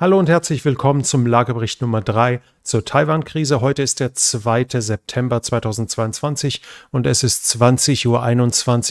Hallo und herzlich willkommen zum Lagebericht Nummer 3 zur Taiwan-Krise. Heute ist der 2. September 2022 und es ist 20.21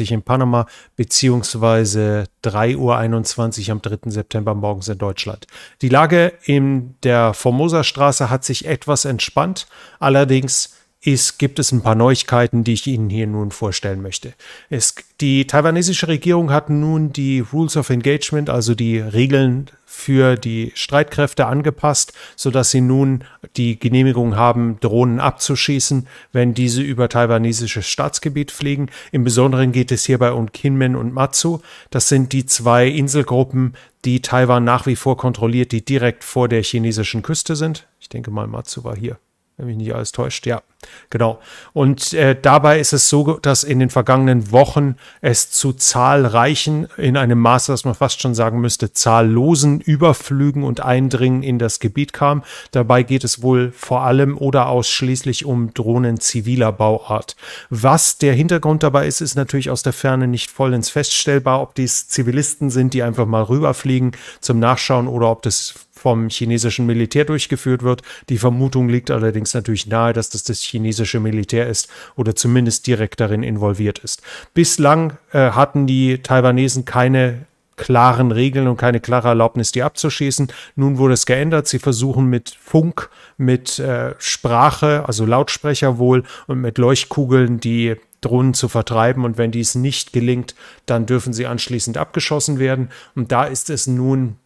Uhr in Panama beziehungsweise 3.21 Uhr am 3. September morgens in Deutschland. Die Lage in der Formosa-Straße hat sich etwas entspannt, allerdings ist, gibt es ein paar Neuigkeiten, die ich Ihnen hier nun vorstellen möchte. Es, die taiwanesische Regierung hat nun die Rules of Engagement, also die Regeln für die Streitkräfte angepasst, sodass sie nun die Genehmigung haben, Drohnen abzuschießen, wenn diese über taiwanesisches Staatsgebiet fliegen. Im Besonderen geht es hierbei um Kinmen und Matsu. Das sind die zwei Inselgruppen, die Taiwan nach wie vor kontrolliert, die direkt vor der chinesischen Küste sind. Ich denke mal, Matsu war hier wenn mich nicht alles täuscht. Ja, genau. Und äh, dabei ist es so, dass in den vergangenen Wochen es zu zahlreichen, in einem Maße, dass man fast schon sagen müsste, zahllosen Überflügen und Eindringen in das Gebiet kam. Dabei geht es wohl vor allem oder ausschließlich um Drohnen ziviler Bauart. Was der Hintergrund dabei ist, ist natürlich aus der Ferne nicht vollends feststellbar, ob dies Zivilisten sind, die einfach mal rüberfliegen zum Nachschauen oder ob das vom chinesischen Militär durchgeführt wird. Die Vermutung liegt allerdings natürlich nahe, dass das das chinesische Militär ist oder zumindest direkt darin involviert ist. Bislang äh, hatten die Taiwanesen keine klaren Regeln und keine klare Erlaubnis, die abzuschießen. Nun wurde es geändert. Sie versuchen mit Funk, mit äh, Sprache, also Lautsprecher wohl und mit Leuchtkugeln die Drohnen zu vertreiben. Und wenn dies nicht gelingt, dann dürfen sie anschließend abgeschossen werden. Und da ist es nun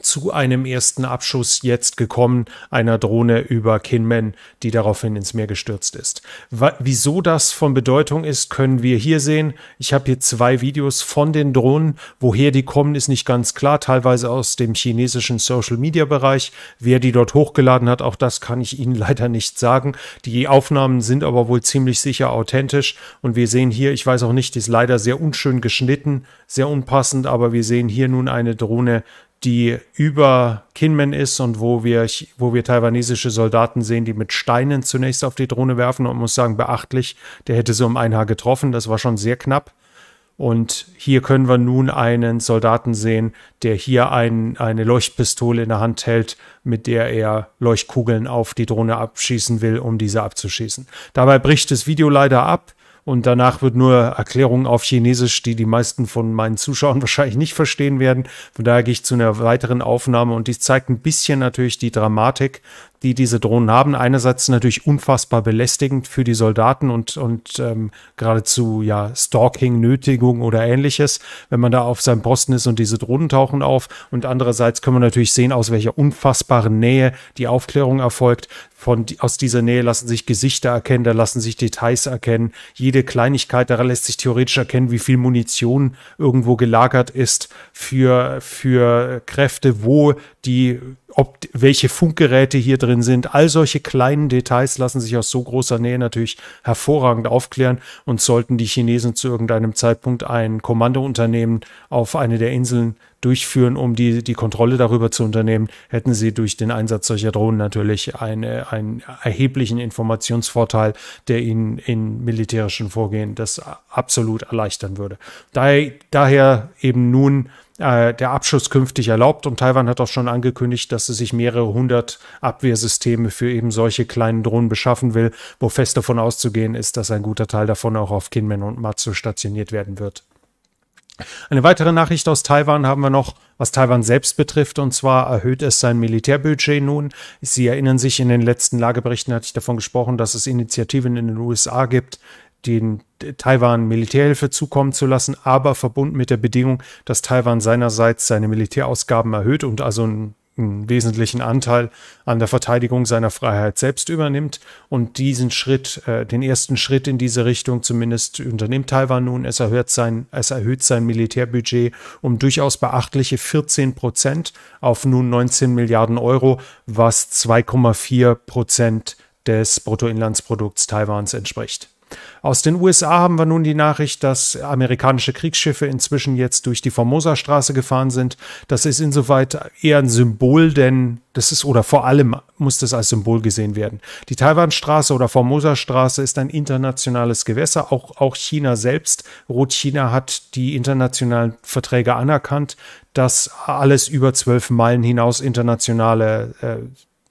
zu einem ersten Abschuss jetzt gekommen einer Drohne über Kinmen, die daraufhin ins Meer gestürzt ist. wieso das von Bedeutung ist, können wir hier sehen. Ich habe hier zwei Videos von den Drohnen. Woher die kommen, ist nicht ganz klar, teilweise aus dem chinesischen Social-Media-Bereich. Wer die dort hochgeladen hat, auch das kann ich Ihnen leider nicht sagen. Die Aufnahmen sind aber wohl ziemlich sicher authentisch. Und wir sehen hier, ich weiß auch nicht, die ist leider sehr unschön geschnitten, sehr unpassend, aber wir sehen hier nun eine Drohne, die über Kinmen ist und wo wir, wo wir taiwanesische Soldaten sehen, die mit Steinen zunächst auf die Drohne werfen und muss sagen, beachtlich, der hätte so um ein Haar getroffen, das war schon sehr knapp. Und hier können wir nun einen Soldaten sehen, der hier ein, eine Leuchtpistole in der Hand hält, mit der er Leuchtkugeln auf die Drohne abschießen will, um diese abzuschießen. Dabei bricht das Video leider ab und danach wird nur Erklärung auf Chinesisch, die die meisten von meinen Zuschauern wahrscheinlich nicht verstehen werden. Von daher gehe ich zu einer weiteren Aufnahme und dies zeigt ein bisschen natürlich die Dramatik die diese Drohnen haben. Einerseits natürlich unfassbar belästigend für die Soldaten und, und ähm, geradezu ja Stalking, Nötigung oder ähnliches, wenn man da auf seinem Posten ist und diese Drohnen tauchen auf. Und andererseits können wir natürlich sehen, aus welcher unfassbaren Nähe die Aufklärung erfolgt. Von, aus dieser Nähe lassen sich Gesichter erkennen, da lassen sich Details erkennen. Jede Kleinigkeit, daran lässt sich theoretisch erkennen, wie viel Munition irgendwo gelagert ist für, für Kräfte, wo die ob welche Funkgeräte hier drin sind. All solche kleinen Details lassen sich aus so großer Nähe natürlich hervorragend aufklären und sollten die Chinesen zu irgendeinem Zeitpunkt ein Kommandounternehmen auf eine der Inseln durchführen, um die, die Kontrolle darüber zu unternehmen, hätten sie durch den Einsatz solcher Drohnen natürlich eine, einen erheblichen Informationsvorteil, der ihnen in militärischen Vorgehen das absolut erleichtern würde. Daher, daher eben nun äh, der Abschuss künftig erlaubt. Und Taiwan hat auch schon angekündigt, dass sie sich mehrere hundert Abwehrsysteme für eben solche kleinen Drohnen beschaffen will, wo fest davon auszugehen ist, dass ein guter Teil davon auch auf Kinmen und Matsu stationiert werden wird. Eine weitere Nachricht aus Taiwan haben wir noch, was Taiwan selbst betrifft, und zwar erhöht es sein Militärbudget nun. Sie erinnern sich, in den letzten Lageberichten hatte ich davon gesprochen, dass es Initiativen in den USA gibt, den äh, Taiwan Militärhilfe zukommen zu lassen, aber verbunden mit der Bedingung, dass Taiwan seinerseits seine Militärausgaben erhöht und also einen, einen wesentlichen Anteil an der Verteidigung seiner Freiheit selbst übernimmt. Und diesen Schritt, äh, den ersten Schritt in diese Richtung zumindest unternimmt Taiwan nun. Es erhöht sein, es erhöht sein Militärbudget um durchaus beachtliche 14 Prozent auf nun 19 Milliarden Euro, was 2,4 Prozent des Bruttoinlandsprodukts Taiwans entspricht. Aus den USA haben wir nun die Nachricht, dass amerikanische Kriegsschiffe inzwischen jetzt durch die Formosa-Straße gefahren sind. Das ist insoweit eher ein Symbol, denn das ist oder vor allem muss das als Symbol gesehen werden. Die Taiwanstraße oder Formosa-Straße ist ein internationales Gewässer, auch, auch China selbst. Rot-China hat die internationalen Verträge anerkannt, dass alles über zwölf Meilen hinaus internationale äh,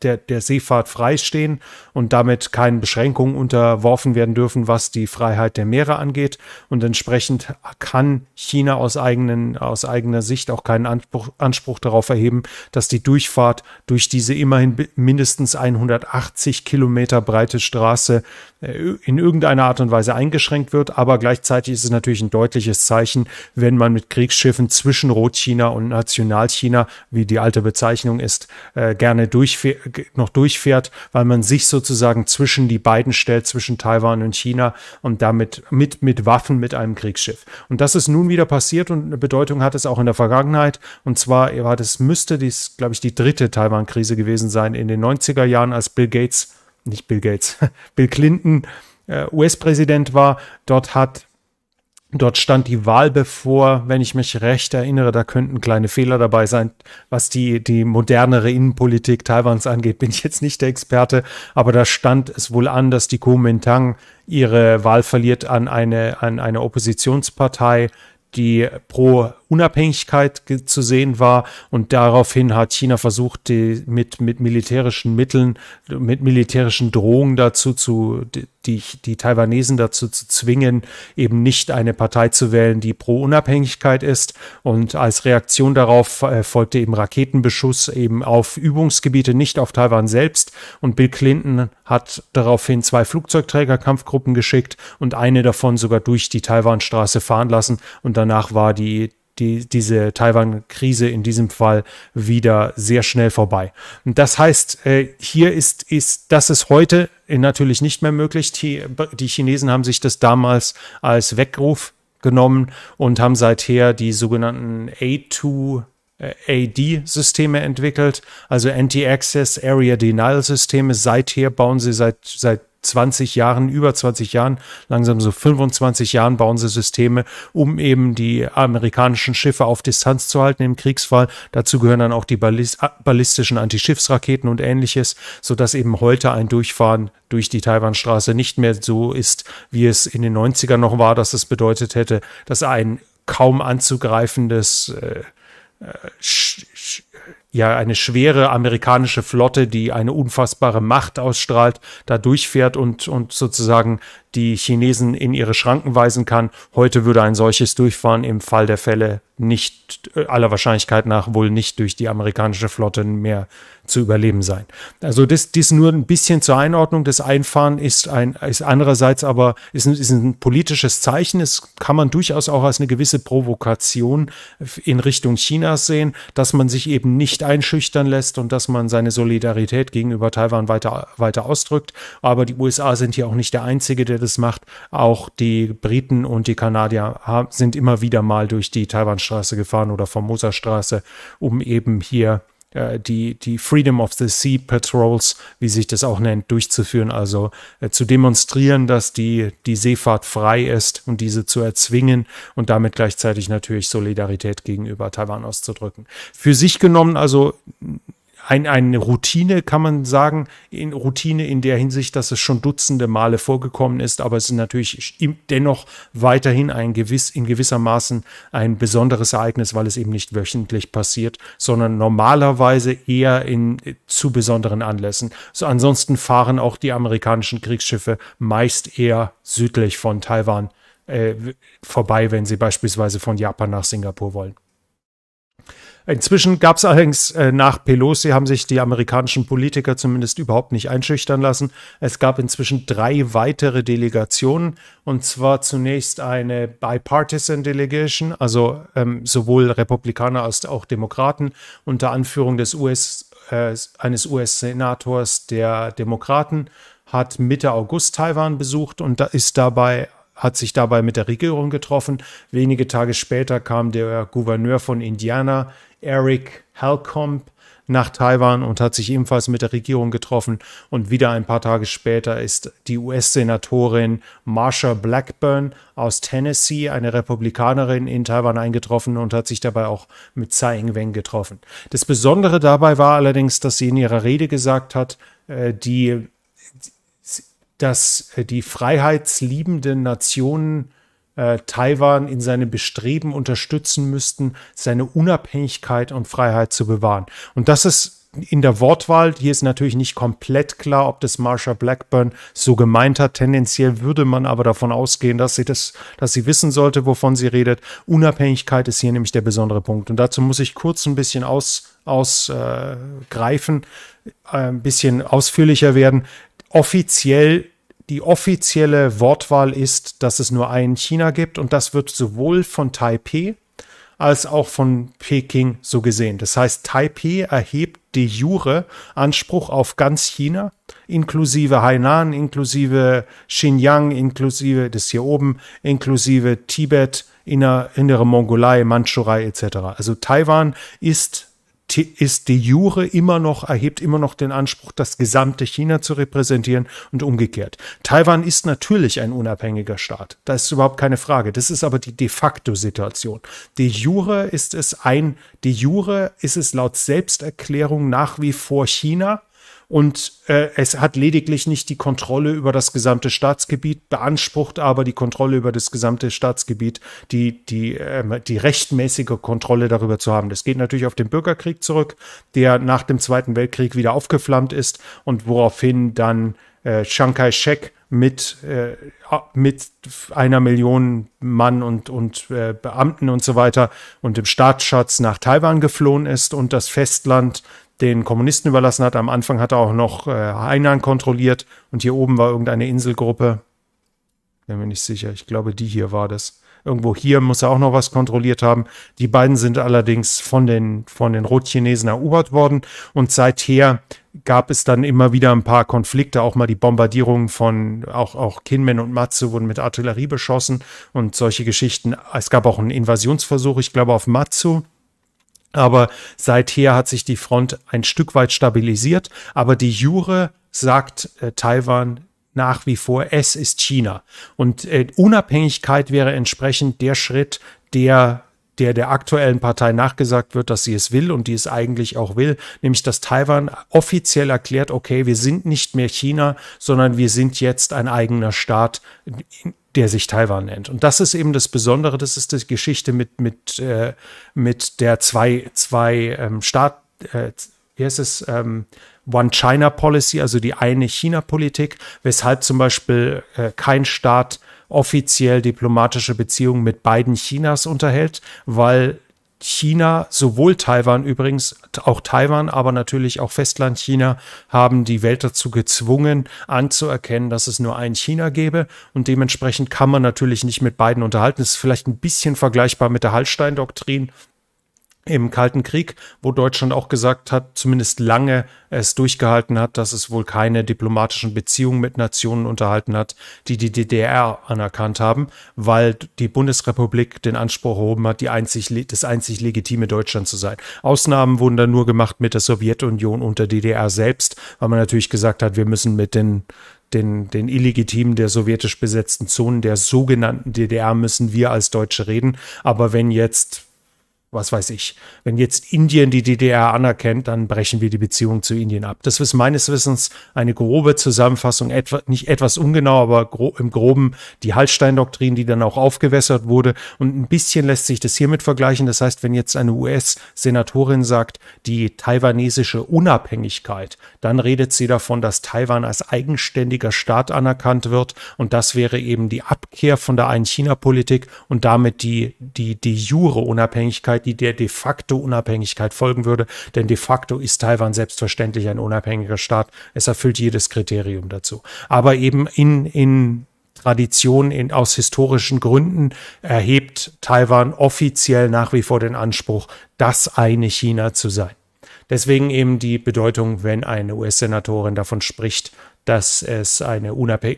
der, der Seefahrt freistehen und damit keinen Beschränkungen unterworfen werden dürfen, was die Freiheit der Meere angeht. Und entsprechend kann China aus, eigenen, aus eigener Sicht auch keinen Anspruch, Anspruch darauf erheben, dass die Durchfahrt durch diese immerhin mindestens 180 Kilometer breite Straße äh, in irgendeiner Art und Weise eingeschränkt wird. Aber gleichzeitig ist es natürlich ein deutliches Zeichen, wenn man mit Kriegsschiffen zwischen Rotchina und Nationalchina, wie die alte Bezeichnung ist, äh, gerne durchfährt noch durchfährt, weil man sich sozusagen zwischen die beiden stellt, zwischen Taiwan und China und damit mit, mit Waffen mit einem Kriegsschiff. Und das ist nun wieder passiert und eine Bedeutung hat es auch in der Vergangenheit. Und zwar war das, müsste dies, glaube ich, die dritte Taiwan-Krise gewesen sein in den 90er Jahren, als Bill Gates, nicht Bill Gates, Bill Clinton, äh, US-Präsident war. Dort hat Dort stand die Wahl bevor, wenn ich mich recht erinnere, da könnten kleine Fehler dabei sein, was die, die modernere Innenpolitik Taiwans angeht, bin ich jetzt nicht der Experte, aber da stand es wohl an, dass die Kuomintang ihre Wahl verliert an eine, an eine Oppositionspartei, die pro Unabhängigkeit zu sehen war. Und daraufhin hat China versucht, die, mit, mit militärischen Mitteln, mit militärischen Drohungen dazu zu, die, die Taiwanesen dazu zu zwingen, eben nicht eine Partei zu wählen, die pro Unabhängigkeit ist. Und als Reaktion darauf äh, folgte eben Raketenbeschuss eben auf Übungsgebiete, nicht auf Taiwan selbst. Und Bill Clinton hat daraufhin zwei Flugzeugträgerkampfgruppen geschickt und eine davon sogar durch die Taiwanstraße fahren lassen. Und danach war die die, diese Taiwan-Krise in diesem Fall wieder sehr schnell vorbei. Und das heißt, äh, hier ist, ist, das ist heute natürlich nicht mehr möglich. Die, die Chinesen haben sich das damals als Weckruf genommen und haben seither die sogenannten A2 AD-Systeme entwickelt, also Anti-Access Area Denial Systeme. Seither bauen sie seit, seit 20 Jahren, über 20 Jahren, langsam so 25 Jahren bauen sie Systeme, um eben die amerikanischen Schiffe auf Distanz zu halten im Kriegsfall. Dazu gehören dann auch die Ballist ballistischen Antischiffsraketen und ähnliches, sodass eben heute ein Durchfahren durch die Taiwanstraße nicht mehr so ist, wie es in den 90ern noch war, dass es bedeutet hätte, dass ein kaum anzugreifendes äh, äh, ja eine schwere amerikanische Flotte, die eine unfassbare Macht ausstrahlt, da durchfährt und, und sozusagen die Chinesen in ihre Schranken weisen kann. Heute würde ein solches Durchfahren im Fall der Fälle nicht äh, aller Wahrscheinlichkeit nach wohl nicht durch die amerikanische Flotte mehr zu überleben sein. Also das, dies nur ein bisschen zur Einordnung. Das Einfahren ist ein ist andererseits aber ist ein, ist ein politisches Zeichen. Das kann man durchaus auch als eine gewisse Provokation in Richtung Chinas sehen, dass man sich eben nicht einschüchtern lässt und dass man seine Solidarität gegenüber Taiwan weiter weiter ausdrückt. Aber die USA sind hier auch nicht der einzige, der Davis macht. Auch die Briten und die Kanadier sind immer wieder mal durch die Taiwanstraße gefahren oder Formosa-Straße, um eben hier äh, die, die Freedom of the Sea Patrols, wie sich das auch nennt, durchzuführen, also äh, zu demonstrieren, dass die, die Seefahrt frei ist und diese zu erzwingen und damit gleichzeitig natürlich Solidarität gegenüber Taiwan auszudrücken. Für sich genommen also ein, eine Routine, kann man sagen, in Routine in der Hinsicht, dass es schon dutzende Male vorgekommen ist, aber es ist natürlich dennoch weiterhin ein gewiss, in gewisser Maßen ein besonderes Ereignis, weil es eben nicht wöchentlich passiert, sondern normalerweise eher in äh, zu besonderen Anlässen. So, ansonsten fahren auch die amerikanischen Kriegsschiffe meist eher südlich von Taiwan äh, vorbei, wenn sie beispielsweise von Japan nach Singapur wollen. Inzwischen gab es allerdings äh, nach Pelosi haben sich die amerikanischen Politiker zumindest überhaupt nicht einschüchtern lassen. Es gab inzwischen drei weitere Delegationen und zwar zunächst eine Bipartisan Delegation, also ähm, sowohl Republikaner als auch Demokraten unter Anführung des US äh, eines US-Senators der Demokraten hat Mitte August Taiwan besucht und da ist dabei hat sich dabei mit der Regierung getroffen. Wenige Tage später kam der Gouverneur von Indiana, Eric Halcomb, nach Taiwan und hat sich ebenfalls mit der Regierung getroffen. Und wieder ein paar Tage später ist die US-Senatorin Marsha Blackburn aus Tennessee, eine Republikanerin, in Taiwan eingetroffen und hat sich dabei auch mit Tsai Ing-wen getroffen. Das Besondere dabei war allerdings, dass sie in ihrer Rede gesagt hat, äh, die dass äh, die freiheitsliebenden Nationen äh, Taiwan in seinem Bestreben unterstützen müssten, seine Unabhängigkeit und Freiheit zu bewahren. Und das ist in der Wortwahl, hier ist natürlich nicht komplett klar, ob das Marsha Blackburn so gemeint hat. Tendenziell würde man aber davon ausgehen, dass sie das, dass sie wissen sollte, wovon sie redet. Unabhängigkeit ist hier nämlich der besondere Punkt. Und dazu muss ich kurz ein bisschen aus, ausgreifen, äh, äh, ein bisschen ausführlicher werden offiziell die offizielle Wortwahl ist, dass es nur einen China gibt und das wird sowohl von Taipei als auch von Peking so gesehen. Das heißt, Taipei erhebt de jure Anspruch auf ganz China, inklusive Hainan, inklusive Xinjiang, inklusive das hier oben, inklusive Tibet, inner, innere Mongolei, Mandschurei etc. Also Taiwan ist ist de jure immer noch, erhebt immer noch den Anspruch, das gesamte China zu repräsentieren und umgekehrt. Taiwan ist natürlich ein unabhängiger Staat. Da ist überhaupt keine Frage. Das ist aber die de facto Situation. Die jure ist es ein, de jure ist es laut Selbsterklärung nach wie vor China und äh, es hat lediglich nicht die Kontrolle über das gesamte Staatsgebiet, beansprucht aber die Kontrolle über das gesamte Staatsgebiet, die, die, ähm, die rechtmäßige Kontrolle darüber zu haben. Das geht natürlich auf den Bürgerkrieg zurück, der nach dem Zweiten Weltkrieg wieder aufgeflammt ist und woraufhin dann äh, Chiang Kai-shek mit, äh, mit einer Million Mann und, und äh, Beamten und so weiter und dem Staatsschatz nach Taiwan geflohen ist und das Festland den Kommunisten überlassen hat. Am Anfang hat er auch noch äh, Hainan kontrolliert und hier oben war irgendeine Inselgruppe. Bin mir nicht sicher. Ich glaube, die hier war das. Irgendwo hier muss er auch noch was kontrolliert haben. Die beiden sind allerdings von den, von den Rotchinesen erobert worden und seither gab es dann immer wieder ein paar Konflikte, auch mal die Bombardierungen von, auch, auch Kinmen und Matze wurden mit Artillerie beschossen und solche Geschichten. Es gab auch einen Invasionsversuch, ich glaube, auf Matsu aber seither hat sich die Front ein Stück weit stabilisiert. Aber die Jure sagt äh, Taiwan nach wie vor, es ist China. Und äh, Unabhängigkeit wäre entsprechend der Schritt, der der der aktuellen Partei nachgesagt wird, dass sie es will und die es eigentlich auch will, nämlich dass Taiwan offiziell erklärt, okay, wir sind nicht mehr China, sondern wir sind jetzt ein eigener Staat der sich Taiwan nennt. Und das ist eben das Besondere, das ist die Geschichte mit, mit, äh, mit der zwei, zwei ähm, Staat, äh, wie heißt es, ähm, One-China-Policy, also die eine China-Politik, weshalb zum Beispiel äh, kein Staat offiziell diplomatische Beziehungen mit beiden Chinas unterhält, weil China, sowohl Taiwan übrigens, auch Taiwan, aber natürlich auch Festland China haben die Welt dazu gezwungen, anzuerkennen, dass es nur ein China gäbe. Und dementsprechend kann man natürlich nicht mit beiden unterhalten. Das ist vielleicht ein bisschen vergleichbar mit der Hallstein-Doktrin, im Kalten Krieg, wo Deutschland auch gesagt hat, zumindest lange es durchgehalten hat, dass es wohl keine diplomatischen Beziehungen mit Nationen unterhalten hat, die die DDR anerkannt haben, weil die Bundesrepublik den Anspruch erhoben hat, die einzig, das einzig legitime Deutschland zu sein. Ausnahmen wurden dann nur gemacht mit der Sowjetunion und der DDR selbst, weil man natürlich gesagt hat, wir müssen mit den den, den illegitimen der sowjetisch besetzten Zonen der sogenannten DDR müssen wir als Deutsche reden. Aber wenn jetzt was weiß ich. Wenn jetzt Indien die DDR anerkennt, dann brechen wir die Beziehung zu Indien ab. Das ist meines Wissens eine grobe Zusammenfassung, etwa, nicht etwas ungenau, aber gro im Groben die Hallstein-Doktrin, die dann auch aufgewässert wurde. Und ein bisschen lässt sich das hiermit vergleichen. Das heißt, wenn jetzt eine US-Senatorin sagt, die taiwanesische Unabhängigkeit, dann redet sie davon, dass Taiwan als eigenständiger Staat anerkannt wird. Und das wäre eben die Abkehr von der Ein-China-Politik und damit die, die, die Jure-Unabhängigkeit Unabhängigkeit, die der de facto Unabhängigkeit folgen würde. Denn de facto ist Taiwan selbstverständlich ein unabhängiger Staat. Es erfüllt jedes Kriterium dazu. Aber eben in, in Tradition in, aus historischen Gründen erhebt Taiwan offiziell nach wie vor den Anspruch, das eine China zu sein. Deswegen eben die Bedeutung, wenn eine US-Senatorin davon spricht, dass, es eine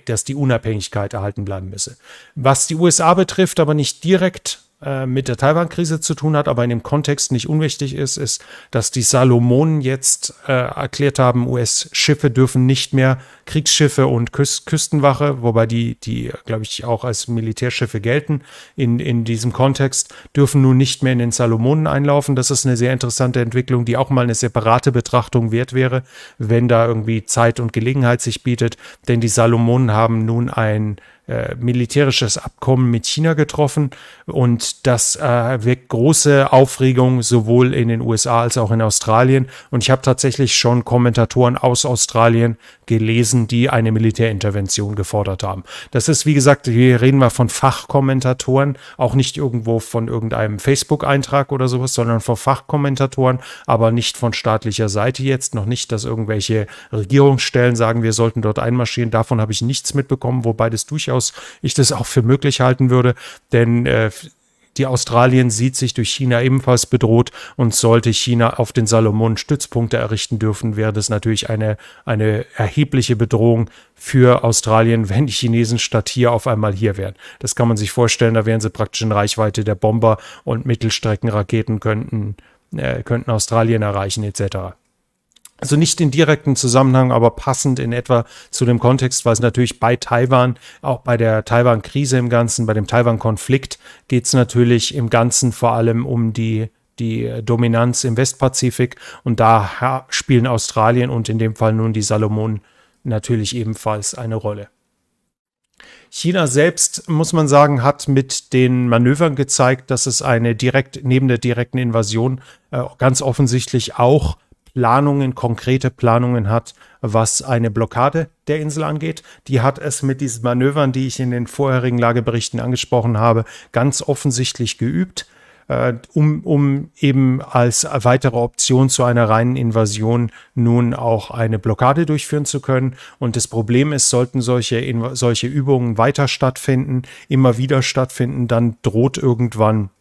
dass die Unabhängigkeit erhalten bleiben müsse. Was die USA betrifft, aber nicht direkt äh, mit der Taiwan-Krise zu tun hat, aber in dem Kontext nicht unwichtig ist, ist, dass die Salomonen jetzt äh, erklärt haben, US-Schiffe dürfen nicht mehr Kriegsschiffe und Küst Küstenwache, wobei die, die glaube ich, auch als Militärschiffe gelten in, in diesem Kontext, dürfen nun nicht mehr in den Salomonen einlaufen. Das ist eine sehr interessante Entwicklung, die auch mal eine separate Betrachtung wert wäre, wenn da irgendwie Zeit und Gelegenheit sich bietet. Denn die Salomonen haben nun ein äh, militärisches Abkommen mit China getroffen und das äh, wirkt große Aufregung sowohl in den USA als auch in Australien. Und ich habe tatsächlich schon Kommentatoren aus Australien gelesen, die eine Militärintervention gefordert haben. Das ist, wie gesagt, hier reden wir von Fachkommentatoren, auch nicht irgendwo von irgendeinem Facebook-Eintrag oder sowas, sondern von Fachkommentatoren, aber nicht von staatlicher Seite jetzt, noch nicht, dass irgendwelche Regierungsstellen sagen, wir sollten dort einmarschieren. Davon habe ich nichts mitbekommen, wobei das durchaus ich das auch für möglich halten würde, denn äh, die Australien sieht sich durch China ebenfalls bedroht und sollte China auf den Salomon Stützpunkte errichten dürfen, wäre das natürlich eine, eine erhebliche Bedrohung für Australien, wenn die Chinesen statt hier auf einmal hier wären. Das kann man sich vorstellen, da wären sie praktisch in Reichweite der Bomber und Mittelstreckenraketen könnten, äh, könnten Australien erreichen etc also nicht in direktem Zusammenhang, aber passend in etwa zu dem Kontext, weil es natürlich bei Taiwan, auch bei der Taiwan-Krise im Ganzen, bei dem Taiwan-Konflikt geht es natürlich im Ganzen vor allem um die die Dominanz im Westpazifik und da spielen Australien und in dem Fall nun die Salomonen natürlich ebenfalls eine Rolle. China selbst, muss man sagen, hat mit den Manövern gezeigt, dass es eine direkt neben der direkten Invasion äh, ganz offensichtlich auch Planungen, konkrete Planungen hat, was eine Blockade der Insel angeht. Die hat es mit diesen Manövern, die ich in den vorherigen Lageberichten angesprochen habe, ganz offensichtlich geübt, äh, um, um eben als weitere Option zu einer reinen Invasion nun auch eine Blockade durchführen zu können. Und das Problem ist, sollten solche, solche Übungen weiter stattfinden, immer wieder stattfinden, dann droht irgendwann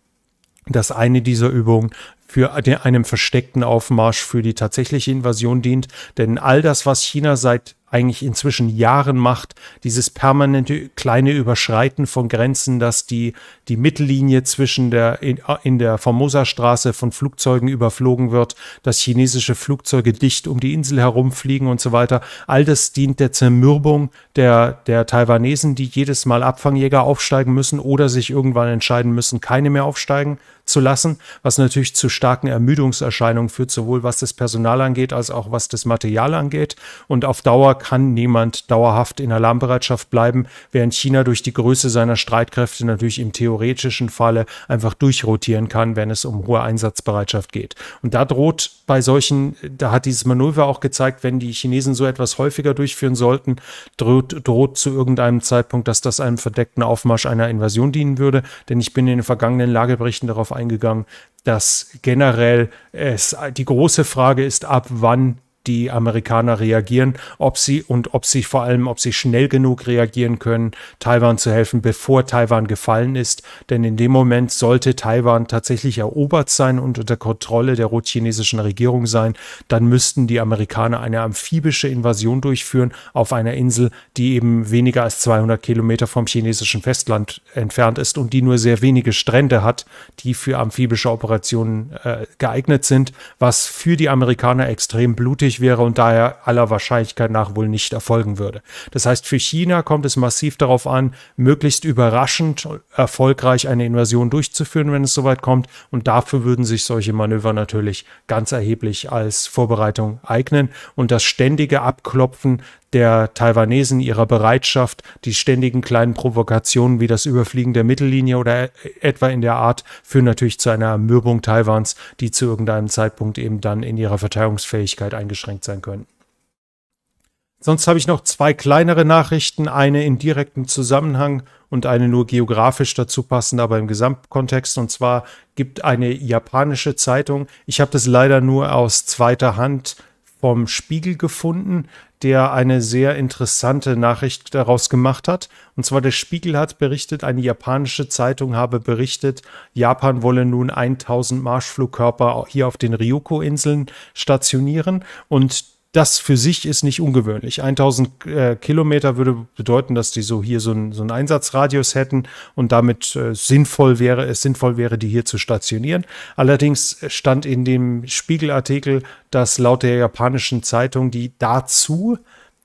dass eine dieser Übungen für einen versteckten Aufmarsch für die tatsächliche Invasion dient. Denn all das, was China seit eigentlich inzwischen Jahren macht, dieses permanente kleine Überschreiten von Grenzen, dass die, die Mittellinie zwischen der in, in der Formosa-Straße von Flugzeugen überflogen wird, dass chinesische Flugzeuge dicht um die Insel herumfliegen und so weiter. All das dient der Zermürbung der, der Taiwanesen, die jedes Mal Abfangjäger aufsteigen müssen oder sich irgendwann entscheiden müssen, keine mehr aufsteigen zu lassen, was natürlich zu starken Ermüdungserscheinungen führt, sowohl was das Personal angeht, als auch was das Material angeht. Und auf Dauer kann niemand dauerhaft in Alarmbereitschaft bleiben, während China durch die Größe seiner Streitkräfte natürlich im theoretischen Falle einfach durchrotieren kann, wenn es um hohe Einsatzbereitschaft geht. Und da droht bei solchen, da hat dieses Manöver auch gezeigt, wenn die Chinesen so etwas häufiger durchführen sollten, droht, droht zu irgendeinem Zeitpunkt, dass das einem verdeckten Aufmarsch einer Invasion dienen würde. Denn ich bin in den vergangenen Lageberichten darauf eingegangen, eingegangen, dass generell es die große Frage ist, ab wann die Amerikaner reagieren, ob sie und ob sie vor allem, ob sie schnell genug reagieren können, Taiwan zu helfen, bevor Taiwan gefallen ist. Denn in dem Moment sollte Taiwan tatsächlich erobert sein und unter Kontrolle der rot-chinesischen Regierung sein, dann müssten die Amerikaner eine amphibische Invasion durchführen auf einer Insel, die eben weniger als 200 Kilometer vom chinesischen Festland entfernt ist und die nur sehr wenige Strände hat, die für amphibische Operationen äh, geeignet sind, was für die Amerikaner extrem blutig günstig wäre und daher aller Wahrscheinlichkeit nach wohl nicht erfolgen würde. Das heißt, für China kommt es massiv darauf an, möglichst überraschend erfolgreich eine Invasion durchzuführen, wenn es soweit kommt. Und dafür würden sich solche Manöver natürlich ganz erheblich als Vorbereitung eignen. Und das ständige Abklopfen der Taiwanesen, ihrer Bereitschaft, die ständigen kleinen Provokationen wie das Überfliegen der Mittellinie oder e, etwa in der Art führen natürlich zu einer Ermürbung Taiwans, die zu irgendeinem Zeitpunkt eben dann in ihrer Verteidigungsfähigkeit eingeschränkt sein können. Sonst habe ich noch zwei kleinere Nachrichten, eine in direktem Zusammenhang und eine nur geografisch dazu passend, aber im Gesamtkontext. Und zwar gibt eine japanische Zeitung, ich habe das leider nur aus zweiter Hand vom Spiegel gefunden, der eine sehr interessante Nachricht daraus gemacht hat. Und zwar der Spiegel hat berichtet, eine japanische Zeitung habe berichtet, Japan wolle nun 1000 Marschflugkörper hier auf den Ryukyu-Inseln stationieren. Und das für sich ist nicht ungewöhnlich. 1000 äh, Kilometer würde bedeuten, dass die so hier so, ein, so einen Einsatzradius hätten und damit äh, sinnvoll wäre es sinnvoll wäre, die hier zu stationieren. Allerdings stand in dem Spiegelartikel, dass laut der japanischen Zeitung die dazu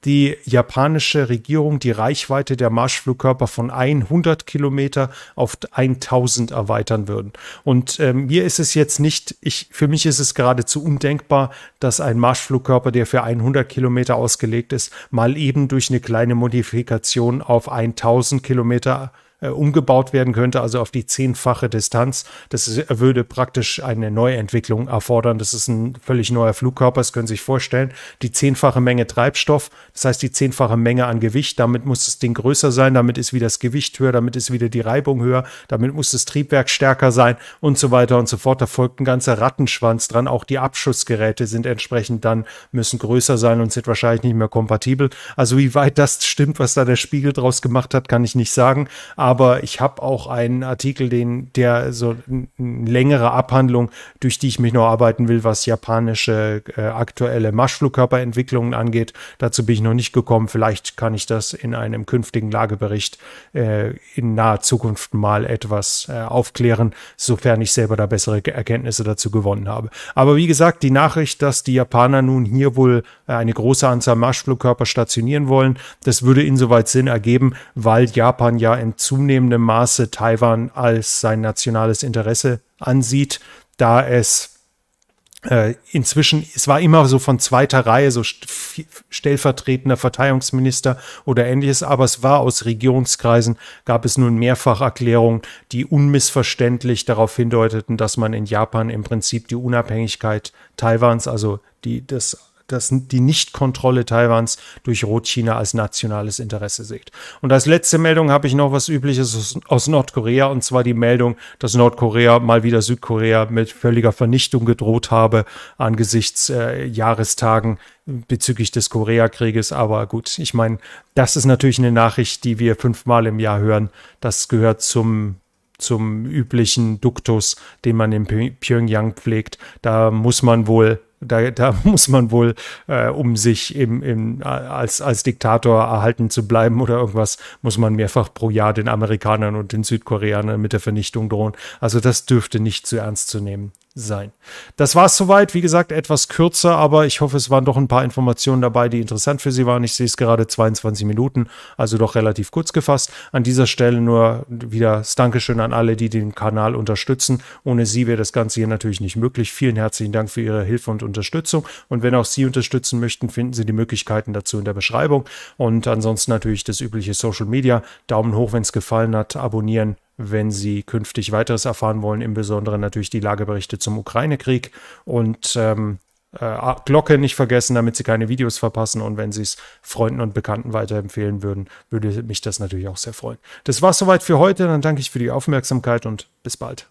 die japanische Regierung die Reichweite der Marschflugkörper von 100 Kilometer auf 1000 erweitern würden. Und ähm, mir ist es jetzt nicht, ich, für mich ist es geradezu undenkbar, dass ein Marschflugkörper, der für 100 Kilometer ausgelegt ist, mal eben durch eine kleine Modifikation auf 1000 Kilometer äh, umgebaut werden könnte, also auf die zehnfache Distanz. Das ist, würde praktisch eine Neuentwicklung erfordern. Das ist ein völlig neuer Flugkörper, das können Sie sich vorstellen. Die zehnfache Menge Treibstoff, das heißt die zehnfache Menge an Gewicht, damit muss das Ding größer sein, damit ist wieder das Gewicht höher, damit ist wieder die Reibung höher, damit muss das Triebwerk stärker sein und so weiter und so fort. Da folgt ein ganzer Rattenschwanz dran. Auch die Abschussgeräte sind entsprechend dann, müssen größer sein und sind wahrscheinlich nicht mehr kompatibel. Also wie weit das stimmt, was da der Spiegel draus gemacht hat, kann ich nicht sagen. Aber aber ich habe auch einen Artikel, den, der so eine längere Abhandlung, durch die ich mich noch arbeiten will, was japanische äh, aktuelle Marschflugkörperentwicklungen angeht. Dazu bin ich noch nicht gekommen. Vielleicht kann ich das in einem künftigen Lagebericht äh, in naher Zukunft mal etwas äh, aufklären, sofern ich selber da bessere Erkenntnisse dazu gewonnen habe. Aber wie gesagt, die Nachricht, dass die Japaner nun hier wohl äh, eine große Anzahl Marschflugkörper stationieren wollen, das würde insoweit Sinn ergeben, weil Japan ja in Zukunft zunehmendem Maße Taiwan als sein nationales Interesse ansieht, da es äh, inzwischen, es war immer so von zweiter Reihe, so stellvertretender Verteidigungsminister oder ähnliches, aber es war aus Regierungskreisen, gab es nun mehrfach Erklärungen, die unmissverständlich darauf hindeuteten, dass man in Japan im Prinzip die Unabhängigkeit Taiwans, also die, das das, die Nichtkontrolle Taiwans durch Rotchina als nationales Interesse sieht. Und als letzte Meldung habe ich noch was Übliches aus, aus Nordkorea, und zwar die Meldung, dass Nordkorea mal wieder Südkorea mit völliger Vernichtung gedroht habe angesichts äh, Jahrestagen bezüglich des Koreakrieges. Aber gut, ich meine, das ist natürlich eine Nachricht, die wir fünfmal im Jahr hören. Das gehört zum zum üblichen Duktus, den man in Pyongyang pflegt. Da muss man wohl da, da muss man wohl, äh, um sich im, im, als, als Diktator erhalten zu bleiben oder irgendwas, muss man mehrfach pro Jahr den Amerikanern und den Südkoreanern mit der Vernichtung drohen. Also das dürfte nicht zu ernst zu nehmen sein. Das war es soweit. Wie gesagt, etwas kürzer, aber ich hoffe, es waren doch ein paar Informationen dabei, die interessant für Sie waren. Ich sehe es gerade 22 Minuten, also doch relativ kurz gefasst. An dieser Stelle nur wieder das Dankeschön an alle, die den Kanal unterstützen. Ohne Sie wäre das Ganze hier natürlich nicht möglich. Vielen herzlichen Dank für Ihre Hilfe und Unterstützung. Und wenn auch Sie unterstützen möchten, finden Sie die Möglichkeiten dazu in der Beschreibung. Und ansonsten natürlich das übliche Social Media. Daumen hoch, wenn es gefallen hat, abonnieren wenn Sie künftig weiteres erfahren wollen, im Besonderen natürlich die Lageberichte zum Ukraine-Krieg und ähm, äh, Glocke nicht vergessen, damit Sie keine Videos verpassen. Und wenn Sie es Freunden und Bekannten weiterempfehlen würden, würde mich das natürlich auch sehr freuen. Das war es soweit für heute. Dann danke ich für die Aufmerksamkeit und bis bald.